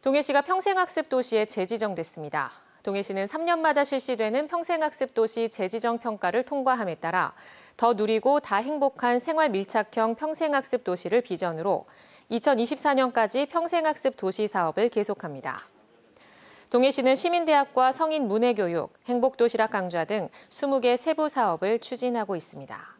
동해시가 평생학습 도시에 재지정됐습니다. 동해시는 3년마다 실시되는 평생학습 도시 재지정 평가를 통과함에 따라 더 누리고 다 행복한 생활 밀착형 평생학습 도시를 비전으로 2024년까지 평생학습 도시 사업을 계속합니다. 동해시는 시민대학과 성인 문해교육, 행복도시락 강좌 등 20개 세부 사업을 추진하고 있습니다.